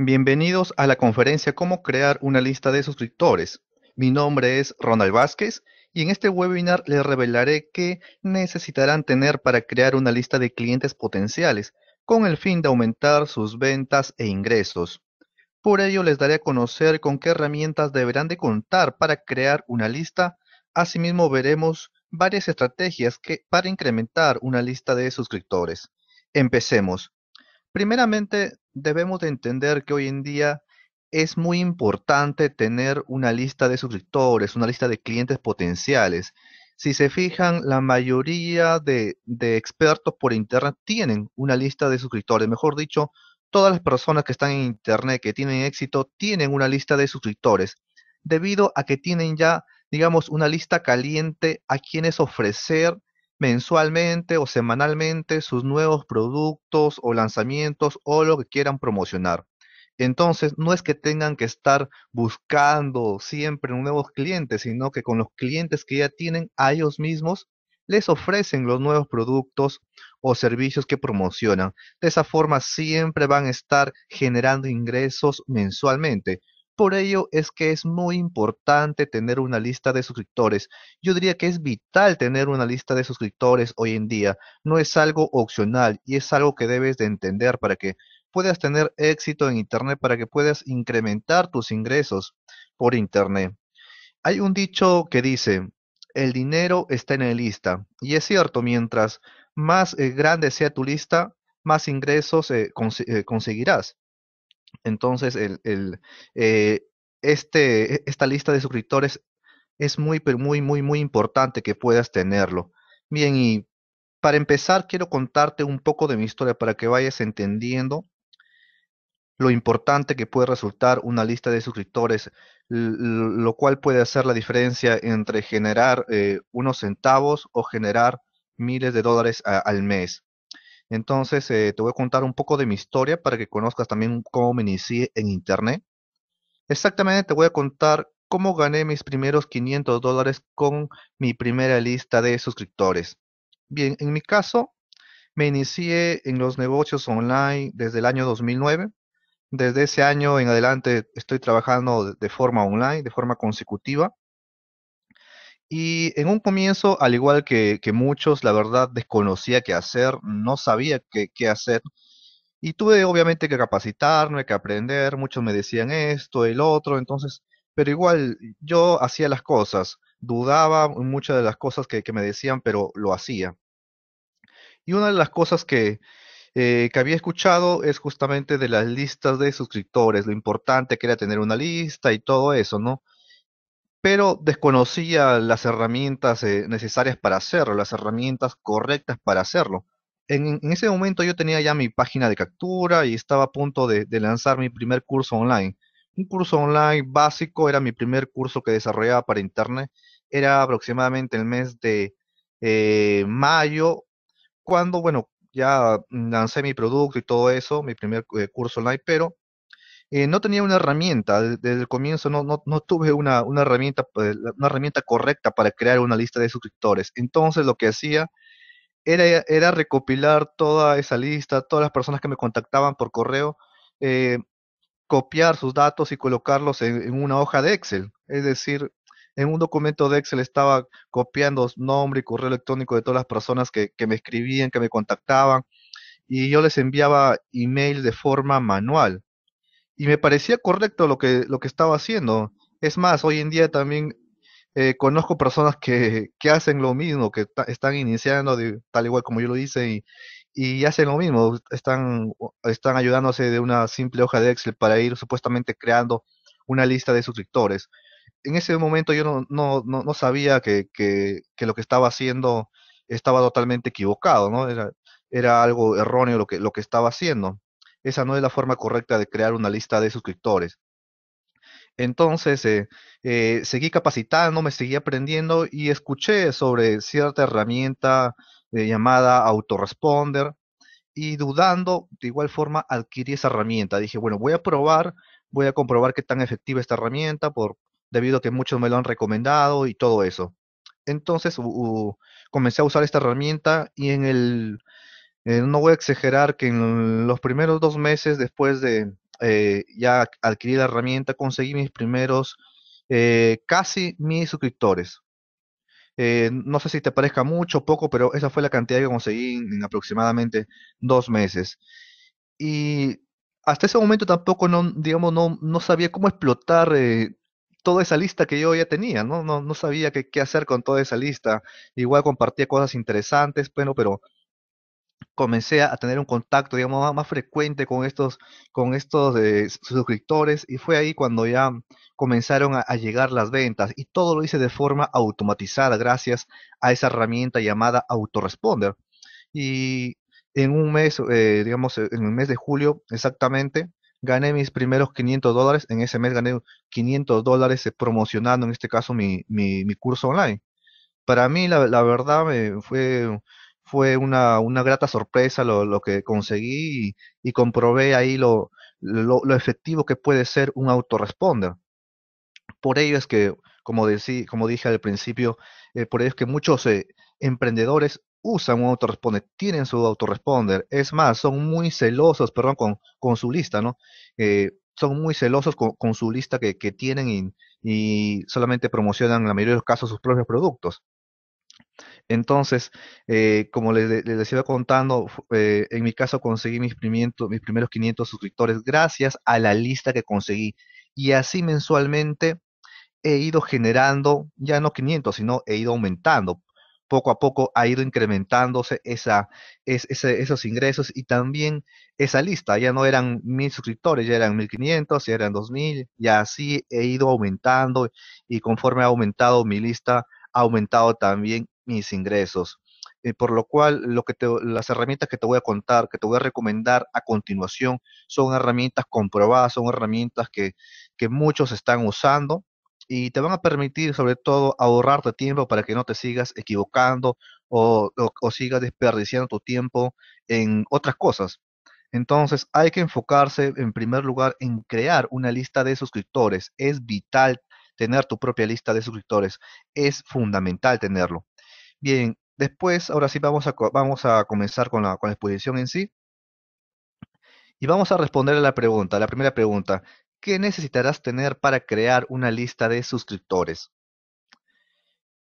Bienvenidos a la conferencia Cómo crear una lista de suscriptores. Mi nombre es Ronald Vázquez y en este webinar les revelaré qué necesitarán tener para crear una lista de clientes potenciales con el fin de aumentar sus ventas e ingresos. Por ello les daré a conocer con qué herramientas deberán de contar para crear una lista. Asimismo veremos varias estrategias que, para incrementar una lista de suscriptores. Empecemos primeramente debemos de entender que hoy en día es muy importante tener una lista de suscriptores, una lista de clientes potenciales. Si se fijan, la mayoría de, de, expertos por Internet tienen una lista de suscriptores. Mejor dicho, todas las personas que están en Internet, que tienen éxito, tienen una lista de suscriptores, debido a que tienen ya, digamos, una lista caliente a quienes ofrecer mensualmente o semanalmente sus nuevos productos o lanzamientos o lo que quieran promocionar. Entonces, no es que tengan que estar buscando siempre nuevos clientes, sino que con los clientes que ya tienen a ellos mismos les ofrecen los nuevos productos o servicios que promocionan. De esa forma siempre van a estar generando ingresos mensualmente. Por ello es que es muy importante tener una lista de suscriptores. Yo diría que es vital tener una lista de suscriptores hoy en día. No es algo opcional y es algo que debes de entender para que puedas tener éxito en Internet, para que puedas incrementar tus ingresos por Internet. Hay un dicho que dice, el dinero está en la lista. Y es cierto, mientras más eh, grande sea tu lista, más ingresos eh, eh, conseguirás. Entonces, eh, este, e, esta lista de suscriptores es muy, muy, muy, muy importante que puedas tenerlo. Bien, y para empezar, quiero contarte un poco de mi historia para que vayas entendiendo lo importante que puede resultar una lista de suscriptores, lo cual puede hacer la diferencia entre generar eh, unos centavos o generar miles de dólares al mes. Entonces, eh, te voy a contar un poco de mi historia para que conozcas también cómo me inicié en Internet. Exactamente, te voy a contar cómo gané mis primeros 500 dólares con mi primera lista de suscriptores. Bien, en mi caso, me inicié en los negocios online desde el año 2009. Desde ese año en adelante estoy trabajando de forma online, de forma consecutiva. Y en un comienzo, al igual que, que muchos, la verdad desconocía qué hacer, no sabía qué, qué hacer. Y tuve obviamente que capacitarme, que aprender, muchos me decían esto, el otro, entonces, pero igual yo hacía las cosas, dudaba en muchas de las cosas que, me decían, pero lo hacía. Y una de las cosas que, eh, que había escuchado es justamente de las listas de suscriptores, lo importante que era tener una lista y todo eso, ¿no? pero desconocía las herramientas eh, necesarias para hacerlo, las herramientas correctas para hacerlo. En, ese momento yo tenía ya mi página de captura y estaba a punto de, lanzar mi primer curso online. Un curso online básico, era mi primer curso que desarrollaba para internet. Era aproximadamente el mes de eh, mayo, cuando, bueno, ya lancé mi producto y todo eso, mi primer eh, curso online, pero eh, no tenía una herramienta, desde el comienzo no, tuve una, herramienta, eh, una herramienta correcta para crear una lista de suscriptores. Entonces lo que hacía era, eh, recopilar toda esa lista, todas las personas que me contactaban por correo, copiar sus datos y colocarlos en, una hoja de Excel. Es decir, en un documento de Excel estaba copiando nombre y correo electrónico de todas las personas que, que me escribían, que me contactaban, y yo les enviaba email de forma manual y me parecía correcto lo que, lo que estaba haciendo. Es más, hoy en día también eh, conozco personas que, hacen lo mismo, que están iniciando de, tal igual como yo lo hice y, y, hacen lo mismo, están, están ayudándose de una simple hoja de Excel para ir supuestamente creando una lista de suscriptores. En ese momento yo no, no, no, sabía que, que, lo que estaba haciendo estaba totalmente equivocado, ¿no? Era, era algo erróneo lo que, lo que estaba haciendo esa no es la forma correcta de crear una lista de suscriptores. Entonces, eh, eh, seguí capacitando, me seguí aprendiendo y escuché sobre cierta herramienta eh, llamada autoresponder y dudando, de igual forma, adquirí esa herramienta. Dije, bueno, voy a probar, voy a comprobar qué tan efectiva esta herramienta por, debido a que muchos me lo han recomendado y todo eso. Entonces, comencé a usar esta herramienta y en el eh, no voy a exagerar que en los primeros dos meses después de eh, ya adquirir la herramienta, conseguí mis primeros eh, casi mil suscriptores. no sé si te parezca mucho o poco, pero esa fue la cantidad que conseguí en aproximadamente dos meses. Y hasta ese momento tampoco no, digamos, no, sabía cómo explotar toda esa lista que yo ya tenía, ¿no? No, sabía qué, hacer con toda esa lista. Igual compartía cosas interesantes, bueno, pero comencé a tener un contacto, digamos, más frecuente con estos, con estos eh, suscriptores y fue ahí cuando ya comenzaron a, llegar las ventas y todo lo hice de forma automatizada gracias a esa herramienta llamada Autoresponder. Y en un mes, eh, digamos, eh, en el mes de julio exactamente, gané mis primeros 500 dólares. En ese mes gané 500 dólares promocionando, en este caso, mi, mi, curso online. Para mí, la, verdad, me fue fue una, una grata sorpresa lo, que conseguí y, comprobé ahí lo, lo, efectivo que puede ser un autoresponder. Por ello es que, como, decí, como dije al principio, eh, por ello es que muchos eh, emprendedores usan un autoresponder, tienen su autoresponder. Es más, son muy celosos, perdón, con, con su lista, ¿no? Eh, son muy celosos con, su lista que, que tienen y, solamente promocionan en la mayoría de los casos sus propios productos. Entonces, eh, como les, decía iba contando, eh, en mi caso conseguí mis, primeros 500 suscriptores gracias a la lista que conseguí. Y así mensualmente he ido generando, ya no 500, sino he ido aumentando. Poco a poco ha ido incrementándose esa, esos ingresos y también esa lista. Ya no eran 1000 suscriptores, ya eran 1500, ya eran 2000, y así he ido aumentando. Y conforme ha aumentado mi lista, ha aumentado también mis ingresos. Eh, por lo cual, las herramientas que te voy a contar, que te voy a recomendar a continuación, son herramientas comprobadas, son herramientas que, muchos están usando y te van a permitir sobre todo ahorrarte tiempo para que no te sigas equivocando o sigas desperdiciando tu tiempo en otras cosas. Entonces hay que enfocarse en primer lugar en crear una lista de suscriptores. Es vital tener tu propia lista de suscriptores. Es fundamental tenerlo. Bien, después, ahora sí vamos a, vamos a comenzar con la, con exposición en sí. Y vamos a responder a la pregunta, la primera pregunta. ¿Qué necesitarás tener para crear una lista de suscriptores?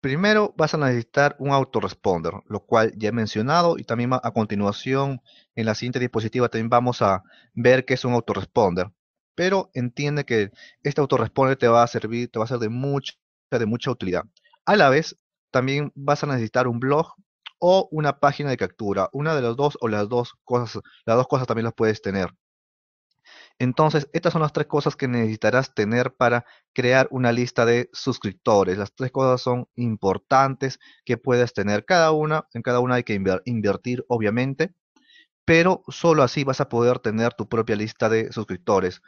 Primero vas a necesitar un autoresponder, lo cual ya he mencionado y también a continuación en la siguiente diapositiva también vamos a ver qué es un autoresponder. Pero entiende que este autoresponder te va a servir, te va a ser de mucha, de mucha utilidad. A la vez, también vas a necesitar un blog o una página de captura. Una de las dos o las dos cosas, las dos cosas también las puedes tener. Entonces, estas son las tres cosas que necesitarás tener para crear una lista de suscriptores. Las tres cosas son importantes que puedes tener cada una. En cada una hay que invertir, obviamente, pero solo así vas a poder tener tu propia lista de suscriptores.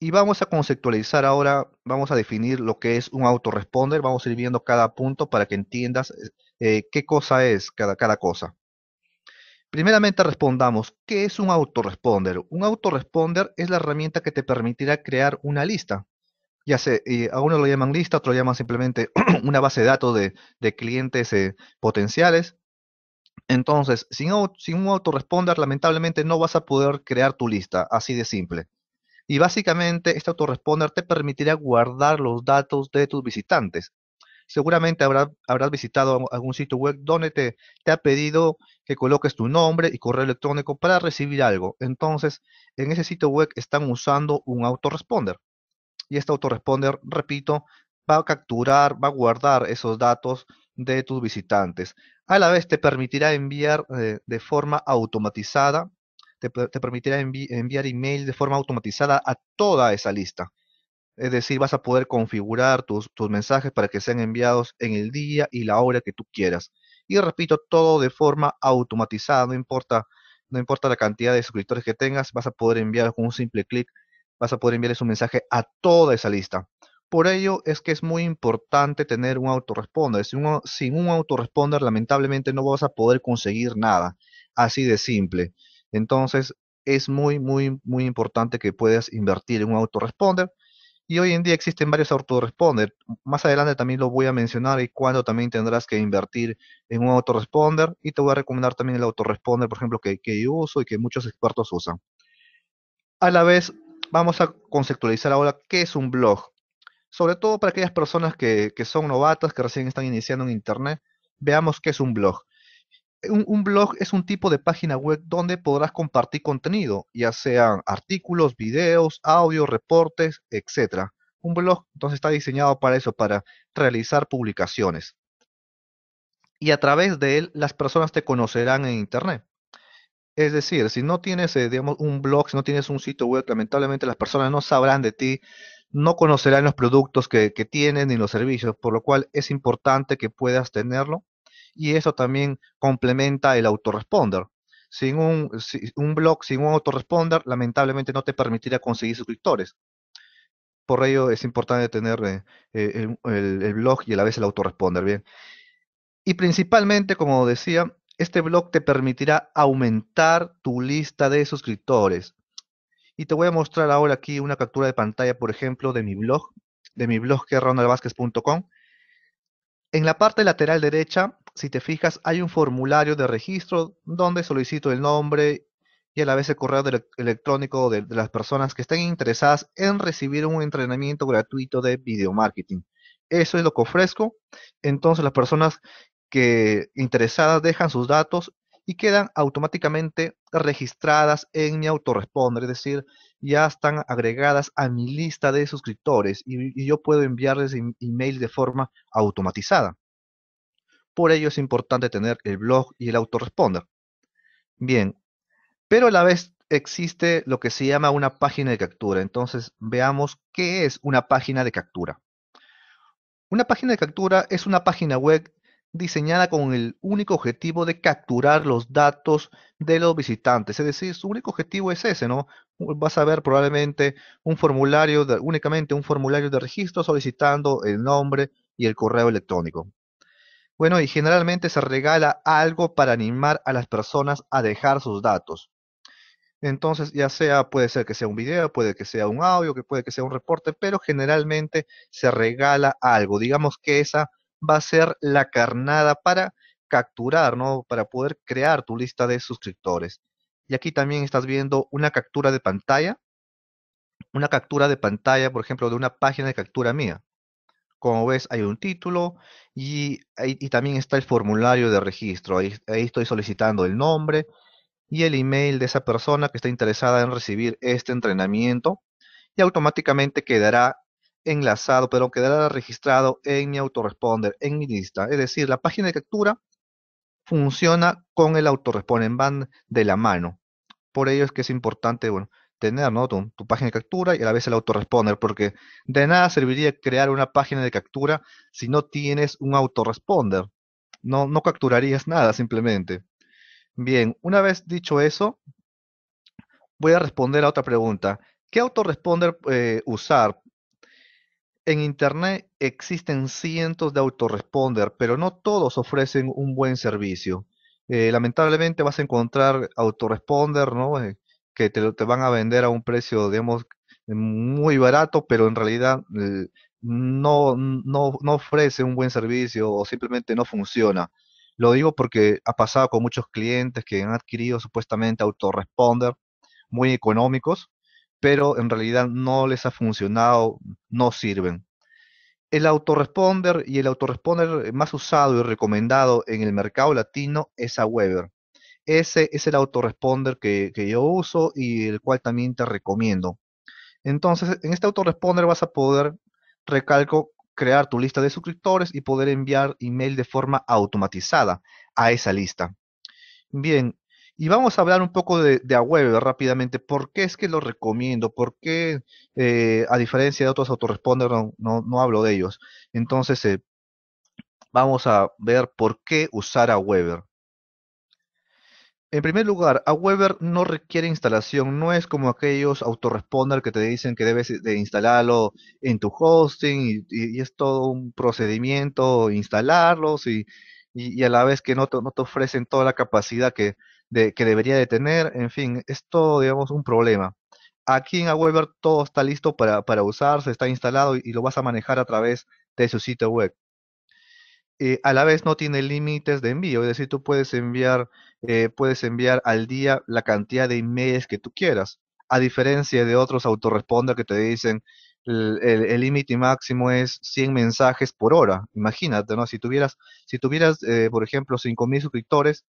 Y vamos a conceptualizar ahora, vamos a definir lo que es un autoresponder, vamos a ir viendo cada punto para que entiendas eh, qué cosa es cada, cada cosa. Primeramente respondamos, ¿qué es un autoresponder? Un autoresponder es la herramienta que te permitirá crear una lista. Ya sé, algunos lo llaman lista, otro lo llaman simplemente una base de datos de, clientes eh, potenciales. Entonces, sin, sin un autoresponder, lamentablemente no vas a poder crear tu lista, así de simple y básicamente este autoresponder te permitirá guardar los datos de tus visitantes. Seguramente habrás visitado algún sitio web donde te, ha pedido que coloques tu nombre y correo electrónico para recibir algo. Entonces, en ese sitio web están usando un autoresponder. Y este autoresponder, repito, va a capturar, va a guardar esos datos de tus visitantes. A la vez te permitirá enviar eh, de forma automatizada te, permitirá enviar email de forma automatizada a toda esa lista. Es decir, vas a poder configurar tus, tus, mensajes para que sean enviados en el día y la hora que tú quieras. Y repito, todo de forma automatizada, no importa, no importa la cantidad de suscriptores que tengas, vas a poder enviar con un simple clic, vas a poder enviarles un mensaje a toda esa lista. Por ello es que es muy importante tener un autoresponder. Sin un, sin un autoresponder, lamentablemente no vas a poder conseguir nada. Así de simple. Entonces, es muy, muy, muy importante que puedas invertir en un autoresponder. Y hoy en día existen varios autoresponder. Más adelante también lo voy a mencionar y cuándo también tendrás que invertir en un autoresponder. Y te voy a recomendar también el autoresponder, por ejemplo, que, yo uso y que muchos expertos usan. A la vez, vamos a conceptualizar ahora qué es un blog. Sobre todo para aquellas personas que, que son novatas, que recién están iniciando en Internet, veamos qué es un blog un, blog es un tipo de página web donde podrás compartir contenido, ya sean artículos, videos, audio, reportes, etc. Un blog entonces está diseñado para eso, para realizar publicaciones. Y a través de él las personas te conocerán en Internet. Es decir, si no tienes, eh, digamos, un blog, si no tienes un sitio web, lamentablemente las personas no sabrán de ti, no conocerán los productos que, que tienes ni los servicios, por lo cual es importante que puedas tenerlo y eso también complementa el autoresponder. Sin un, un blog, sin un autoresponder, lamentablemente no te permitirá conseguir suscriptores. Por ello es importante tener eh, eh, el, blog y a la vez el autoresponder. Bien. Y principalmente, como decía, este blog te permitirá aumentar tu lista de suscriptores. Y te voy a mostrar ahora aquí una captura de pantalla, por ejemplo, de mi blog, de mi blog que es ronaldvázquez.com. En la parte lateral derecha si te fijas, hay un formulario de registro donde solicito el nombre y a la vez el correo electrónico de, las personas que estén interesadas en recibir un entrenamiento gratuito de video marketing. Eso es lo que ofrezco. Entonces las personas que interesadas dejan sus datos y quedan automáticamente registradas en mi autoresponder, es decir, ya están agregadas a mi lista de suscriptores y, y yo puedo enviarles email de forma automatizada. Por ello es importante tener el blog y el autorresponder. Bien, pero a la vez existe lo que se llama una página de captura. Entonces, veamos qué es una página de captura. Una página de captura es una página web diseñada con el único objetivo de capturar los datos de los visitantes. Es decir, su único objetivo es ese, ¿no? Vas a ver probablemente un formulario, únicamente un formulario de registro solicitando el nombre y el correo electrónico. Bueno, y generalmente se regala algo para animar a las personas a dejar sus datos. Entonces, ya sea, puede ser que sea un video, puede que sea un audio, que puede que sea un reporte, pero generalmente se regala algo. Digamos que esa va a ser la carnada para capturar, ¿no? Para poder crear tu lista de suscriptores. Y aquí también estás viendo una captura de pantalla, una captura de pantalla, por ejemplo, de una página de captura mía. Como ves, hay un título y, también está el formulario de registro. Ahí, estoy solicitando el nombre y el email de esa persona que está interesada en recibir este entrenamiento y automáticamente quedará enlazado, pero quedará registrado en mi autoresponder, en mi lista. Es decir, la página de captura funciona con el autoresponder van de la mano. Por ello es que es importante, bueno, tener ¿no? tu, página de captura y a la vez el autoresponder, porque de nada serviría crear una página de captura si no tienes un autoresponder. No, no capturarías nada simplemente. Bien, una vez dicho eso, voy a responder a otra pregunta. ¿Qué autoresponder eh, usar? En Internet existen cientos de autoresponder, pero no todos ofrecen un buen servicio. Eh, lamentablemente vas a encontrar autoresponder, ¿no? Eh, que te, van a vender a un precio, digamos, muy barato, pero en realidad eh, no, no, ofrece un buen servicio o simplemente no funciona. Lo digo porque ha pasado con muchos clientes que han adquirido supuestamente autoresponder muy económicos, pero en realidad no les ha funcionado, no sirven. El autoresponder y el autoresponder más usado y recomendado en el mercado latino es a Weber. Ese es el autoresponder que, yo uso y el cual también te recomiendo. Entonces, en este autoresponder vas a poder, recalco, crear tu lista de suscriptores y poder enviar email de forma automatizada a esa lista. Bien, y vamos a hablar un poco de, de Aweber rápidamente. ¿Por qué es que lo recomiendo? ¿Por qué, eh, a diferencia de otros autoresponder, no, hablo de ellos? Entonces, eh, vamos a ver por qué usar Aweber. En primer lugar, a Weber no requiere instalación, no es como aquellos autoresponder que te dicen que debes de instalarlo en tu hosting y, es todo un procedimiento instalarlos y, y, a la vez que no te, ofrecen toda la capacidad que, que debería de tener, en fin, es todo, digamos, un problema. Aquí en Aweber todo está listo para, para usarse, está instalado y, lo vas a manejar a través de su sitio web. Eh, a la vez no tiene límites de envío, es decir, tú puedes enviar, eh, puedes enviar al día la cantidad de emails que tú quieras, a diferencia de otros autoresponder que te dicen el límite máximo es 100 mensajes por hora. Imagínate, ¿no? Si tuvieras, si tuvieras eh, por ejemplo, 5.000 suscriptores,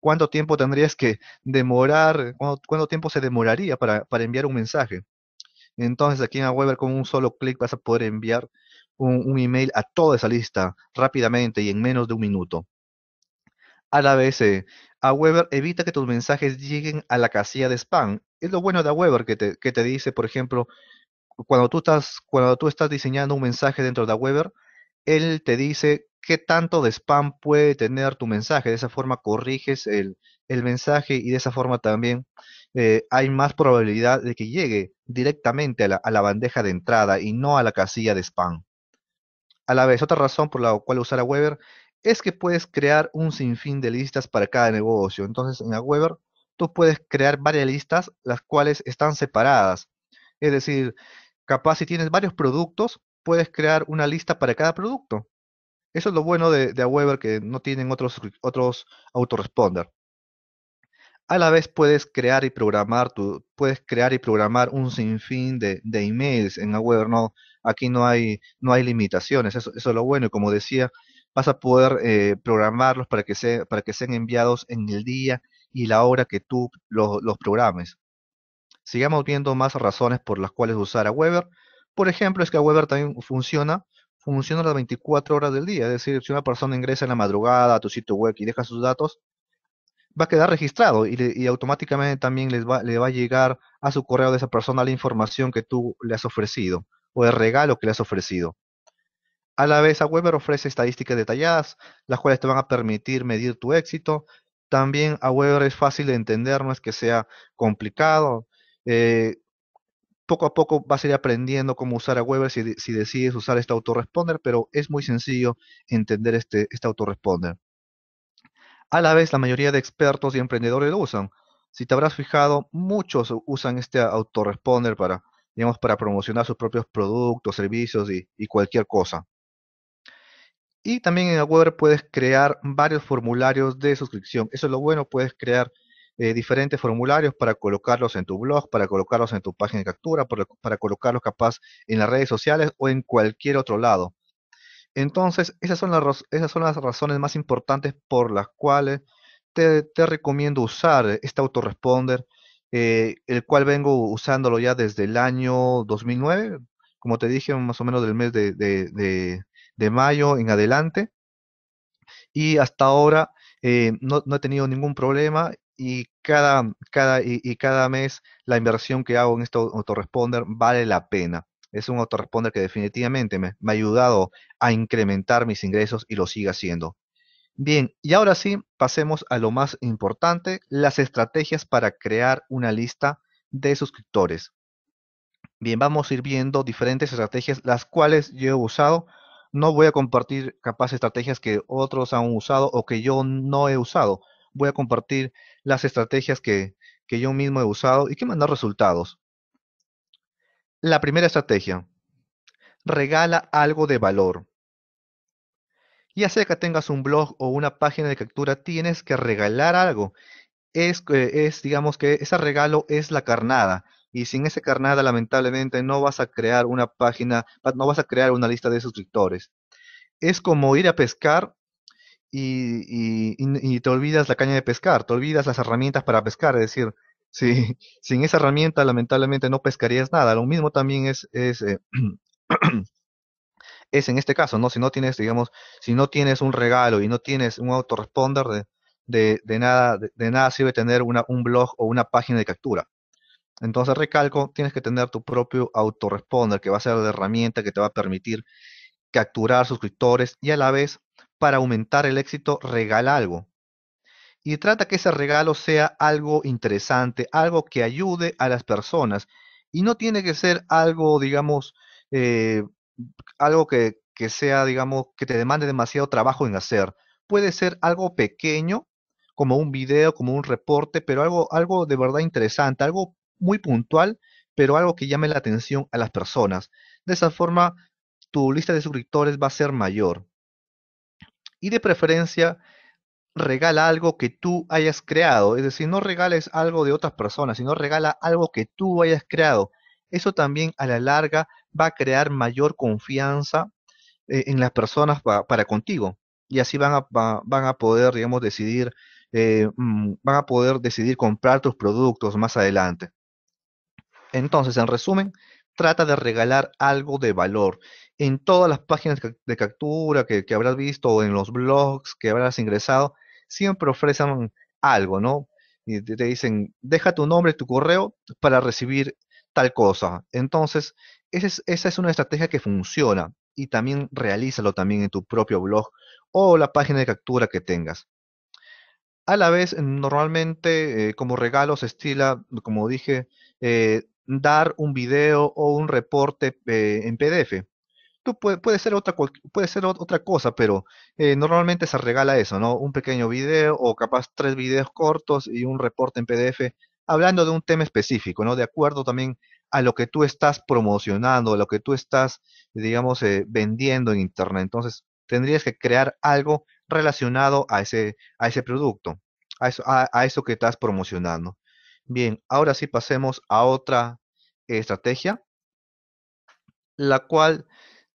¿cuánto tiempo tendrías que demorar, cuánto, tiempo se demoraría para, para enviar un mensaje? Entonces aquí en Aweber con un solo clic vas a poder enviar un, email a toda esa lista rápidamente y en menos de un minuto. A la vez, eh, a Weber evita que tus mensajes lleguen a la casilla de spam. Es lo bueno de Weber que te, que te dice, por ejemplo, cuando tú, estás, cuando tú estás diseñando un mensaje dentro de Aweber, él te dice qué tanto de spam puede tener tu mensaje. De esa forma corriges el, mensaje y de esa forma también eh, hay más probabilidad de que llegue directamente a la bandeja de entrada y no a la casilla de spam. A la vez, otra razón por la cual usar a Weber es que puedes crear un sinfín de listas para cada negocio. Entonces, en Aweber tú puedes crear varias listas, las cuales están separadas. Es decir, capaz si tienes varios productos, puedes crear una lista para cada producto. Eso es lo bueno de, de Aweber que no tienen otros, otros autoresponder. A la vez puedes crear y programar, tu, puedes crear y programar un sinfín de, de emails en Aweber. aquí no hay, no hay limitaciones, eso, es lo bueno. Y como decía, vas a poder eh, programarlos para que, para que sean enviados en el día y la hora que tú los programes. Sigamos viendo más razones por las cuales usar a Por ejemplo, es que Weber también funciona, funciona las 24 horas del día. Es decir, si una persona ingresa en la madrugada a tu sitio web y deja sus datos, va a quedar registrado y, automáticamente también les va, le va a llegar a su correo de esa persona la información que tú le has ofrecido o el regalo que le has ofrecido. A la vez, a Weber ofrece estadísticas detalladas, las cuales te van a permitir medir tu éxito. También a Weber es fácil de entender, no es que sea complicado. Eh, poco a poco vas a ir aprendiendo cómo usar a Weber si, decides usar este autoresponder, pero es muy sencillo entender este, este autoresponder. A la vez, la mayoría de expertos y emprendedores lo usan. Si te habrás fijado, muchos usan este autoresponder para, digamos, para promocionar sus propios productos, servicios y, cualquier cosa. Y también en la web puedes crear varios formularios de suscripción. Eso es lo bueno, puedes crear eh, diferentes formularios para colocarlos en tu blog, para colocarlos en tu página de captura, para, colocarlos capaz en las redes sociales o en cualquier otro lado. Entonces, esas son las, esas son las razones más importantes por las cuales te, recomiendo usar este autoresponder, eh, el cual vengo usándolo ya desde el año 2009, como te dije, más o menos del mes de, mayo en adelante. Y hasta ahora eh, no, he tenido ningún problema y cada, y, y cada mes la inversión que hago en este autoresponder vale la pena es un autoresponder que definitivamente me, ha ayudado a incrementar mis ingresos y lo sigue haciendo. Bien, y ahora sí, pasemos a lo más importante, las estrategias para crear una lista de suscriptores. Bien, vamos a ir viendo diferentes estrategias, las cuales yo he usado. No voy a compartir capaz estrategias que otros han usado o que yo no he usado. Voy a compartir las estrategias que, que yo mismo he usado y que me han dado resultados. La primera estrategia. Regala algo de valor. Ya sea que tengas un blog o una página de captura, tienes que regalar algo. Es, es digamos que ese regalo es la carnada. Y sin ese carnada, lamentablemente, no vas a crear una página, no vas a crear una lista de suscriptores. Es como ir a pescar y, te olvidas la caña de pescar, te olvidas las herramientas para pescar, es decir, Sí, sin esa herramienta lamentablemente no pescarías nada. Lo mismo también es, es, eh, es en este caso, ¿no? Si no tienes, digamos, si no tienes un regalo y no tienes un autoresponder, de, nada, de, nada sirve tener una, un blog o una página de captura. Entonces, recalco, tienes que tener tu propio autoresponder, que va a ser la herramienta que te va a permitir capturar suscriptores y a la vez, para aumentar el éxito, regala algo y trata que ese regalo sea algo interesante, algo que ayude a las personas y no tiene que ser algo, digamos, eh, algo que, que sea, digamos, que te demande demasiado trabajo en hacer. Puede ser algo pequeño, como un video, como un reporte, pero algo, algo de verdad interesante, algo muy puntual, pero algo que llame la atención a las personas. De esa forma, tu lista de suscriptores va a ser mayor. Y de preferencia, regala algo que tú hayas creado, es decir, no regales algo de otras personas, sino regala algo que tú hayas creado. Eso también a la larga va a crear mayor confianza eh, en las personas para contigo y así van a, van a poder, digamos, decidir, eh, mm, van a poder decidir comprar tus productos más adelante. Entonces, en resumen, trata de regalar algo de valor. En todas las páginas de captura que habrás visto o en los blogs que habrás ingresado, siempre ofrecen algo, ¿no? Y te dicen, deja tu nombre, tu correo para recibir tal cosa. Entonces, esa es, esa es una estrategia que funciona y también realízalo también en tu propio blog o la página de captura que tengas. A la vez, normalmente eh, como regalo se estila, como dije, eh, dar un video o un reporte eh, en PDF tú puede, puede, ser otra, puede ser otra cosa, pero eh, normalmente se regala eso, ¿no? Un pequeño video o capaz tres videos cortos y un reporte en PDF hablando de un tema específico, ¿no? De acuerdo también a lo que tú estás promocionando, a lo que tú estás, digamos, eh, vendiendo en Internet. Entonces, tendrías que crear algo relacionado a ese, a ese producto, a eso, a eso que estás promocionando. Bien, ahora sí pasemos a otra estrategia, la cual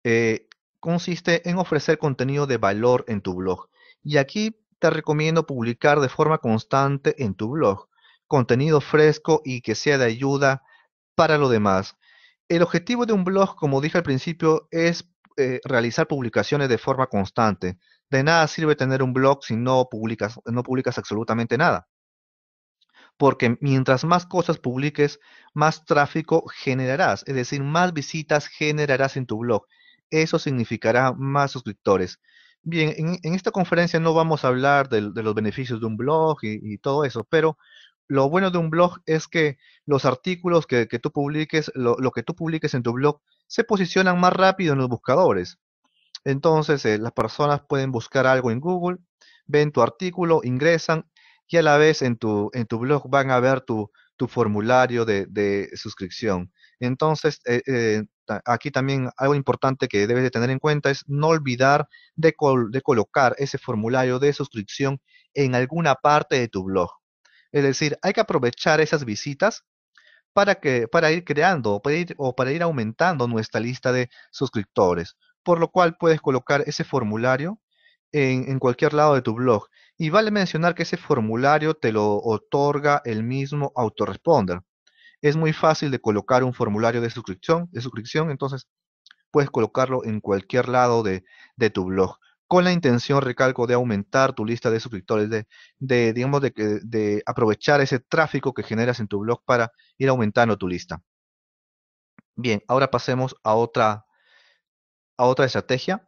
eh, consiste en ofrecer contenido de valor en tu blog. Y aquí te recomiendo publicar de forma constante en tu blog, contenido fresco y que sea de ayuda para lo demás. El objetivo de un blog, como dije al principio, es eh, realizar publicaciones de forma constante. De nada sirve tener un blog si no publicas, no publicas absolutamente nada. Porque mientras más cosas publiques, más tráfico generarás, es decir, más visitas generarás en tu blog eso significará más suscriptores. Bien, en, esta conferencia no vamos a hablar de, los beneficios de un blog y, todo eso, pero lo bueno de un blog es que los artículos que, tú publiques, lo, que tú publiques en tu blog, se posicionan más rápido en los buscadores. Entonces, eh, las personas pueden buscar algo en Google, ven tu artículo, ingresan y a la vez en tu, en tu blog van a ver tu, formulario de, suscripción. Entonces, eh, eh aquí también algo importante que debes de tener en cuenta es no olvidar de, colocar ese formulario de suscripción en alguna parte de tu blog. Es decir, hay que aprovechar esas visitas para, que, para ir creando o para ir aumentando nuestra lista de suscriptores. Por lo cual puedes colocar ese formulario en, cualquier lado de tu blog. Y vale mencionar que ese formulario te lo otorga el mismo autoresponder. Es muy fácil de colocar un formulario de suscripción, de suscripción entonces puedes colocarlo en cualquier lado de, de, tu blog. Con la intención, recalco, de aumentar tu lista de suscriptores, de, de digamos, de, de, aprovechar ese tráfico que generas en tu blog para ir aumentando tu lista. Bien, ahora pasemos a otra, a otra estrategia.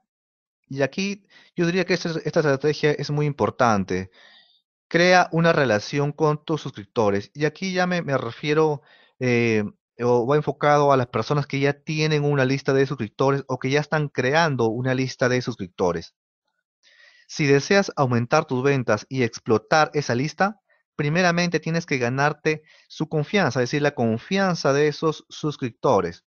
Y aquí yo diría que esta, estrategia es muy importante. Crea una relación con tus suscriptores. Y aquí ya me, me refiero eh, o va enfocado a las personas que ya tienen una lista de suscriptores o que ya están creando una lista de suscriptores. Si deseas aumentar tus ventas y explotar esa lista, primeramente tienes que ganarte su confianza, es decir, la confianza de esos suscriptores.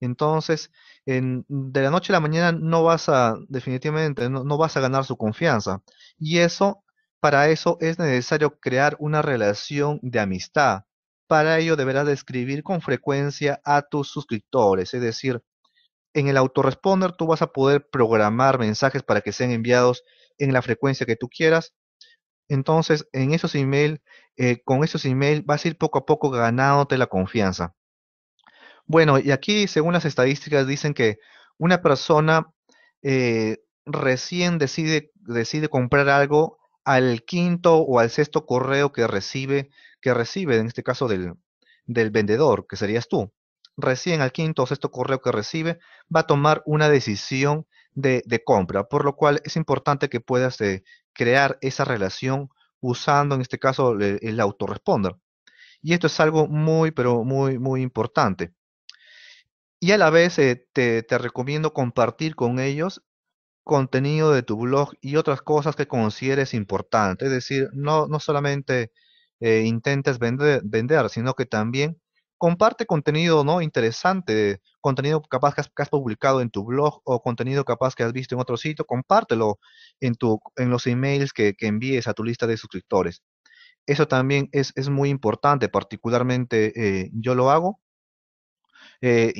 Entonces, de la noche a la mañana no vas a, definitivamente, no, vas a ganar su confianza. Y eso, para eso es necesario crear una relación de amistad, para ello deberás escribir con frecuencia a tus suscriptores, es decir, en el autoresponder tú vas a poder programar mensajes para que sean enviados en la frecuencia que tú quieras. Entonces, en esos emails, eh, con esos emails vas a ir poco a poco ganándote la confianza. Bueno, y aquí según las estadísticas dicen que una persona eh, recién decide comprar algo al quinto o al sexto correo que recibe que recibe, en este caso del, del vendedor, que serías tú, recién al quinto o sexto correo que recibe, va a tomar una decisión de, de compra, por lo cual es importante que puedas eh, crear esa relación usando, en este caso, el, autorresponder autoresponder. Y esto es algo muy, pero muy, muy importante. Y a la vez eh, te, te, recomiendo compartir con ellos contenido de tu blog y otras cosas que consideres importantes. Es decir, no, no solamente eh, intentes vender, vender, sino que también comparte contenido ¿no? interesante, contenido capaz que has, publicado en tu blog o contenido capaz que has visto en otro sitio, compártelo en, tu, en los emails que, que envíes a tu lista de suscriptores. Eso también es, muy importante, particularmente eh, yo lo hago. Eh,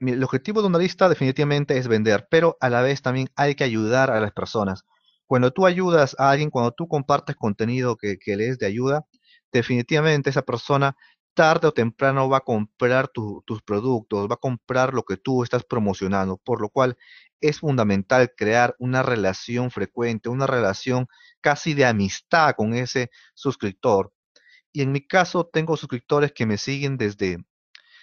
el objetivo de una lista definitivamente es vender, pero a la vez también hay que ayudar a las personas. Cuando tú ayudas a alguien, cuando tú compartes contenido que le es de ayuda, definitivamente esa persona tarde o temprano va a comprar tus productos, va a comprar lo que tú estás promocionando, por lo cual es fundamental crear una relación frecuente, una relación casi de amistad con ese suscriptor. Y en mi caso tengo suscriptores que me siguen desde,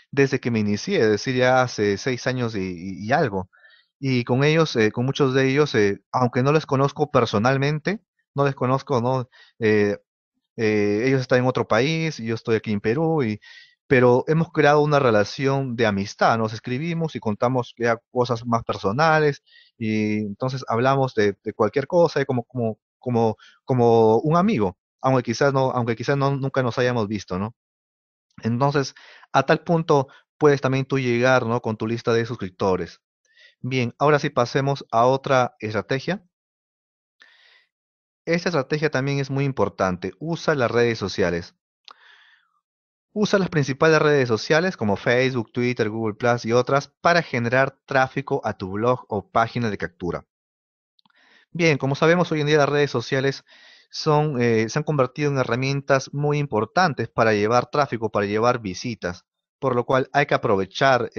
desde que me inicié, es decir, ya hace seis años y, algo. Y con ellos, eh, con muchos de ellos, eh, aunque no les conozco personalmente, no les conozco, no, eh, eh, ellos están en otro país, yo estoy aquí en Perú, y, pero hemos creado una relación de amistad, nos escribimos y contamos cosas más personales, y entonces hablamos de, de cualquier cosa, como, como, como, como un amigo, aunque quizás, no, aunque quizás no, nunca nos hayamos visto, ¿no? Entonces, a tal punto puedes también tú llegar, ¿no? Con tu lista de suscriptores. Bien, ahora sí pasemos a otra estrategia esta estrategia también es muy importante. Usa las redes sociales. Usa las principales redes sociales como Facebook, Twitter, Google Plus y otras para generar tráfico a tu blog o página de captura. Bien, como sabemos hoy en día las redes sociales son, eh, se han convertido en herramientas muy importantes para llevar tráfico, para llevar visitas, por lo cual hay que aprovechar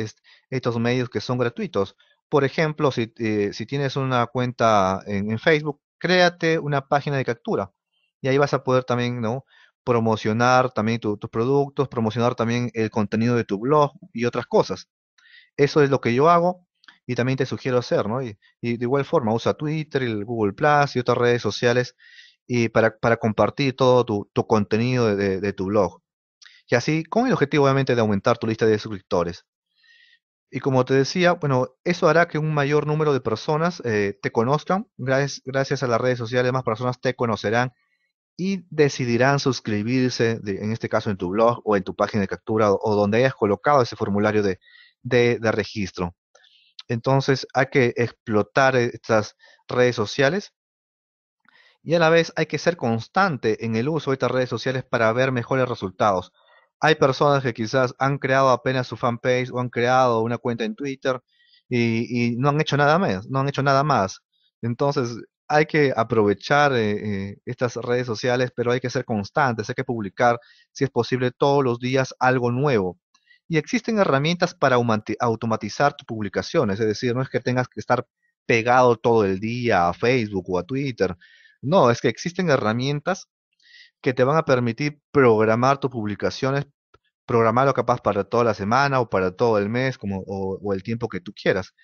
estos medios que son gratuitos. Por ejemplo, si, eh, tienes una cuenta en, Facebook, créate una página de captura y ahí vas a poder también, ¿no? Promocionar también tus productos, promocionar también el contenido de tu blog y otras cosas. Eso es lo que yo hago y también te sugiero hacer, ¿no? Y, de igual forma, usa Twitter, Google Plus y otras redes sociales y para, compartir todo tu, contenido de tu blog. Y así, con el objetivo obviamente de aumentar tu lista de suscriptores. Y como te decía, bueno, eso hará que un mayor número de personas eh, te conozcan. Gracias, a las redes sociales, más personas te conocerán y decidirán suscribirse, en este caso en tu blog o en tu página de captura o, donde hayas colocado ese formulario de, de, registro. Entonces hay que explotar estas redes sociales y a la vez hay que ser constante en el uso de estas redes sociales para ver mejores resultados. Hay personas que quizás han creado apenas su fanpage o han creado una cuenta en Twitter y, no han hecho nada más, no han hecho nada más. Entonces, hay que aprovechar eh, eh, estas redes sociales, pero hay que ser constantes, hay que publicar, si es posible, todos los días algo nuevo. Y existen herramientas para automatizar tus publicaciones, es decir, no es que tengas que estar pegado todo el día a Facebook o a Twitter, no, es que existen herramientas que te van a permitir programar tus publicaciones, programarlo capaz para toda la semana o para todo el mes como, o, o el tiempo que tú quieras.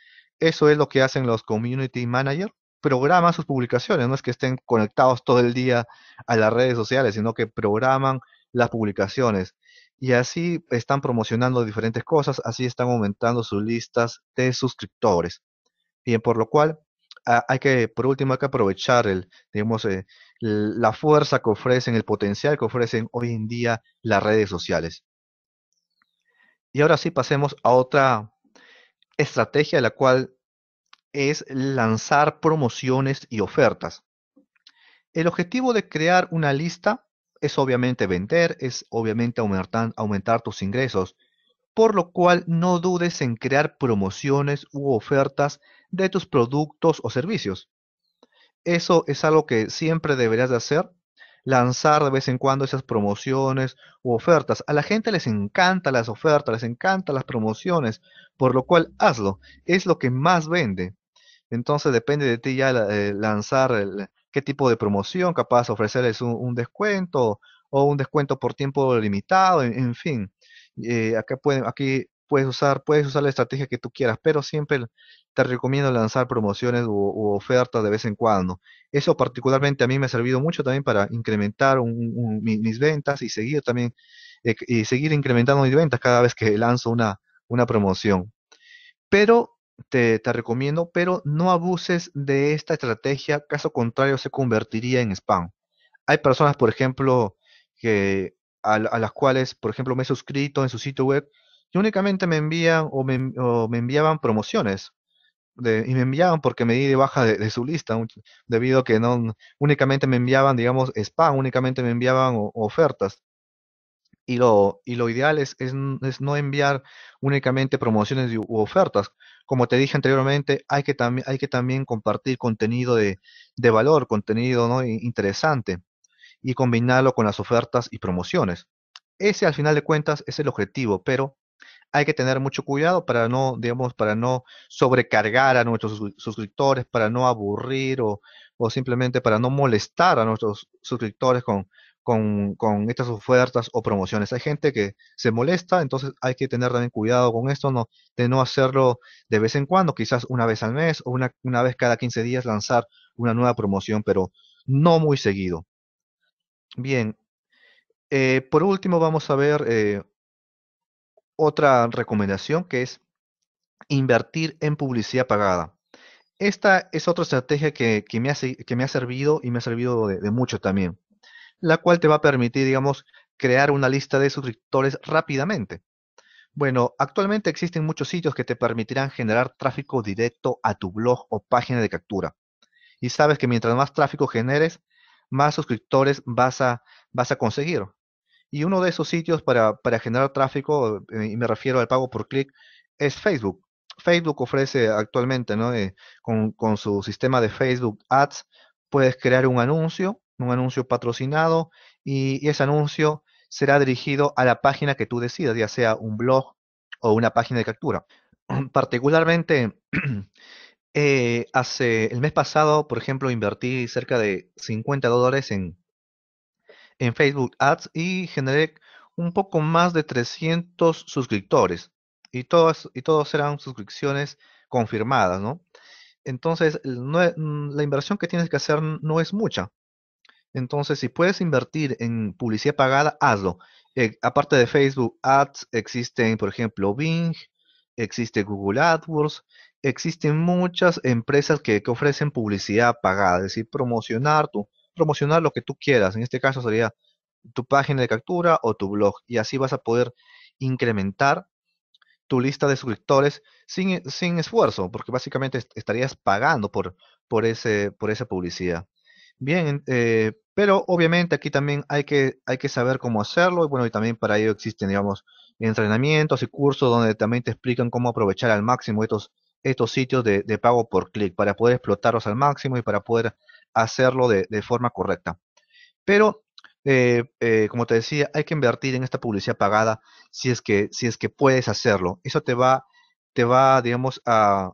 Eso es lo que hacen los community managers programan sus publicaciones, no es que estén conectados todo el día a las redes sociales, sino que programan las publicaciones. Y así están promocionando diferentes cosas, así están aumentando sus listas de suscriptores. Bien, por lo cual hay que, por último, hay que aprovechar el, digamos, eh, la fuerza que ofrecen, el potencial que ofrecen hoy en día las redes sociales. Y ahora sí pasemos a otra estrategia, la cual es lanzar promociones y ofertas. El objetivo de crear una lista es obviamente vender, es obviamente aumentar tus ingresos, por lo cual no dudes en crear promociones u ofertas de tus productos o servicios. Eso es algo que siempre deberías de hacer, lanzar de vez en cuando esas promociones u ofertas. A la gente les encanta las ofertas, les encantan las promociones, por lo cual hazlo, es lo que más vende. Entonces depende de ti ya eh, lanzar qué tipo de promoción, capaz ofrecerles un, descuento o un descuento por tiempo limitado, en, fin. Eh, acá pueden, aquí puedes usar, puedes usar la estrategia que tú quieras, pero siempre te recomiendo lanzar promociones u, ofertas de vez en cuando. Eso particularmente a mí me ha servido mucho también para incrementar mis ventas y seguir también eh, y seguir incrementando mis ventas cada vez que lanzo una, una promoción. Pero te, recomiendo, pero no abuses de esta estrategia, caso contrario se convertiría en spam. Hay personas, por ejemplo, que a las cuales, por ejemplo, me he suscrito en su sitio web y únicamente me envían o me, enviaban promociones. y me enviaban porque me di de baja de, su lista, debido a que no únicamente me enviaban, digamos, spam, únicamente me enviaban ofertas. Y lo, y lo ideal es, es, no enviar únicamente promociones u ofertas. Como te dije anteriormente, hay que, hay que también compartir contenido de, de valor, contenido interesante, y combinarlo con las ofertas y promociones. Ese, al final de cuentas, es el objetivo, pero hay que tener mucho cuidado para no, digamos, para no sobrecargar a nuestros suscriptores, para no aburrir o, simplemente para no molestar a nuestros suscriptores con, con, estas ofertas o promociones. Hay gente que se molesta, entonces hay que tener también cuidado con esto, no, de no hacerlo de vez en cuando, quizás una vez al mes o una, vez cada 15 días lanzar una nueva promoción, pero no muy seguido. Bien, eh, por último vamos a ver eh, otra recomendación que es invertir en publicidad pagada. Esta es otra estrategia que, me, ha, que me, ha, servido y me ha servido de, mucho también, la cual te va a permitir, digamos, crear una lista de suscriptores rápidamente. Bueno, actualmente existen muchos sitios que te permitirán generar tráfico directo a tu blog o página de captura. Y sabes que mientras más tráfico generes, más suscriptores vas a, vas a conseguir. Y uno de esos sitios para, generar tráfico, eh, y me refiero al pago por clic, es Facebook. Facebook ofrece actualmente, ¿no? Eh, con, su sistema de Facebook Ads, puedes crear un anuncio, un anuncio patrocinado, y, ese anuncio será dirigido a la página que tú decidas, ya sea un blog o una página de captura. Particularmente, eh, hace el mes pasado, por ejemplo, invertí cerca de 50 dólares en, en Facebook Ads y generé un poco más de 300 suscriptores y todas y todos eran suscripciones confirmadas, ¿no? Entonces, mm, la inversión que tienes que hacer no es mucha. Entonces, si puedes invertir en publicidad pagada, hazlo. Eh, aparte de Facebook Ads, existen, por ejemplo, Bing, existe Google AdWords, existen muchas empresas que, que ofrecen publicidad pagada, es decir, promocionar tu, promocionar lo que tú quieras. En este caso sería tu página de captura o tu blog. Y así vas a poder incrementar tu lista de suscriptores sin, sin esfuerzo, porque básicamente estarías pagando por, por, ese, por esa publicidad. Bien, eh, pero obviamente aquí también hay que, hay que saber cómo hacerlo y bueno, y también para ello existen, digamos, entrenamientos y cursos donde también te explican cómo aprovechar al máximo estos, estos sitios de pago por clic para poder explotarlos al máximo y para poder hacerlo de, forma correcta. Pero, eh, eh, como te decía, hay que invertir en esta publicidad pagada si es que, si es que puedes hacerlo. Eso te va, te va, digamos, a,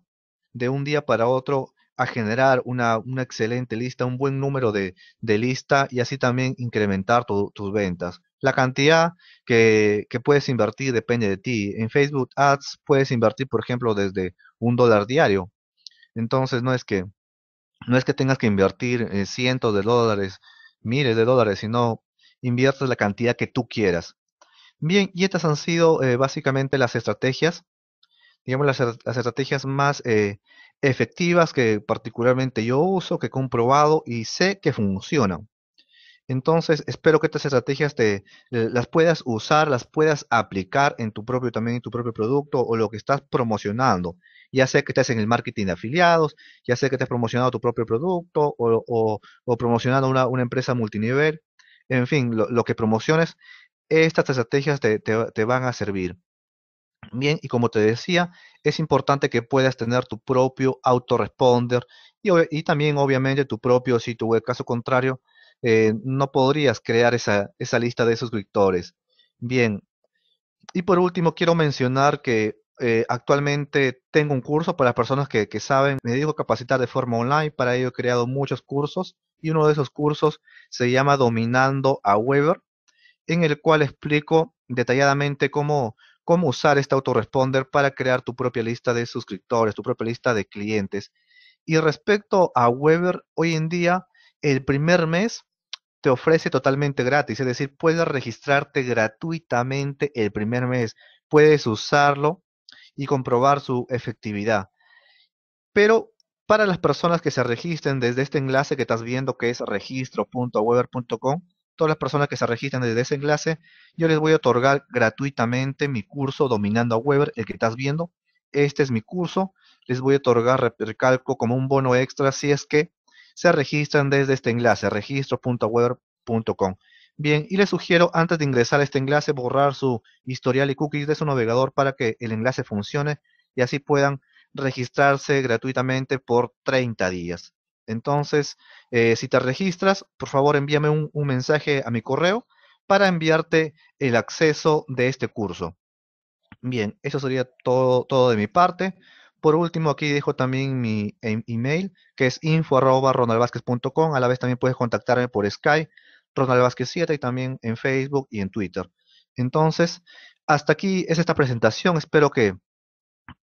de un día para otro a generar una, excelente lista, un buen número de, lista y así también incrementar tus ventas. La cantidad que, que, puedes invertir depende de ti. En Facebook Ads puedes invertir, por ejemplo, desde un dólar diario. Entonces, no es que no es que tengas que invertir eh, cientos de dólares, miles de dólares, sino inviertes la cantidad que tú quieras. Bien, y estas han sido eh, básicamente las estrategias, digamos las, estrategias más eh, efectivas que particularmente yo uso, que he comprobado y sé que funcionan. Entonces, espero que estas estrategias te eh, las puedas usar, las puedas aplicar en tu propio también en tu propio producto o lo que estás promocionando. Ya sea que estés en el marketing de afiliados, ya sea que te has promocionado tu propio producto o, o, promocionando una, empresa multinivel. En fin, lo, que promociones, estas estrategias te, te, van a servir. Bien, y como te decía, es importante que puedas tener tu propio autoresponder y, también, obviamente, tu propio sitio web. Caso contrario, eh, no podrías crear esa, lista de suscriptores. Bien. Y por último, quiero mencionar que eh, actualmente tengo un curso para las personas que, saben, me dedico capacitar de forma online, para ello he creado muchos cursos y uno de esos cursos se llama Dominando a Weber, en el cual explico detalladamente cómo, cómo usar este autoresponder para crear tu propia lista de suscriptores, tu propia lista de clientes. Y respecto a Weber, hoy en día, el primer mes te ofrece totalmente gratis, es decir, puedes registrarte gratuitamente el primer mes, puedes usarlo y comprobar su efectividad. Pero para las personas que se registren desde este enlace que estás viendo que es registro.weber.com, todas las personas que se registran desde ese enlace, yo les voy a otorgar gratuitamente mi curso Dominando a Weber, el que estás viendo. Este es mi curso, les voy a otorgar, recalco, como un bono extra si es que se registran desde este enlace, registro.web.com. Bien, y les sugiero antes de ingresar a este enlace borrar su historial y cookies de su navegador para que el enlace funcione y así puedan registrarse gratuitamente por 30 días. Entonces, eh, si te registras, por favor envíame un, mensaje a mi correo para enviarte el acceso de este curso. Bien, eso sería todo de mi parte. Por último, aquí dejo también mi em, email, que es Com. A la vez también puedes contactarme por Skype, Ronald 7, y también en Facebook y en Twitter. Entonces, hasta aquí es esta presentación. Espero que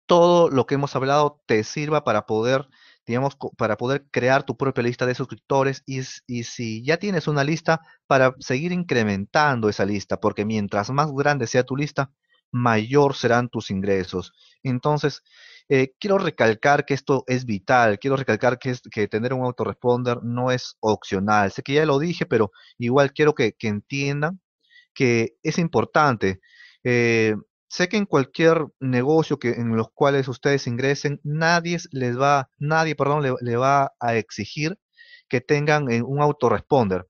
todo lo que hemos hablado te sirva para poder, digamos, para poder crear tu propia lista de suscriptores y, y, si ya tienes una lista, para seguir incrementando esa lista, porque mientras más grande sea tu lista, mayor serán tus ingresos. Entonces, eh, quiero recalcar que esto es vital, quiero recalcar que, tener un autoresponder no es opcional. Sé que ya lo dije, pero igual quiero que, entiendan que es importante. Eh, sé que en cualquier negocio que, en los cuales ustedes ingresen, nadie les va, nadie, perdón, le, va a exigir que tengan eh, un autoresponder.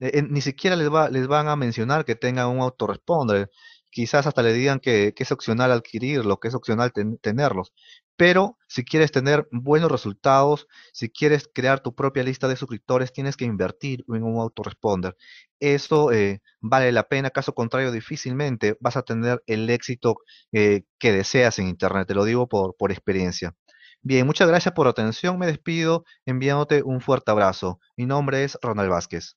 ni siquiera les, les van a mencionar que tengan un autoresponder quizás hasta le digan que, es opcional adquirirlo, que es opcional tenerlos. Pero si quieres tener buenos resultados, si quieres crear tu propia lista de suscriptores, tienes que invertir en un autoresponder. Eso eh, vale la pena, caso contrario, difícilmente vas a tener el éxito eh, que deseas en Internet. Te lo digo por, por experiencia. Bien, muchas gracias por tu atención. Me despido enviándote un fuerte abrazo. Mi nombre es Ronald Vázquez.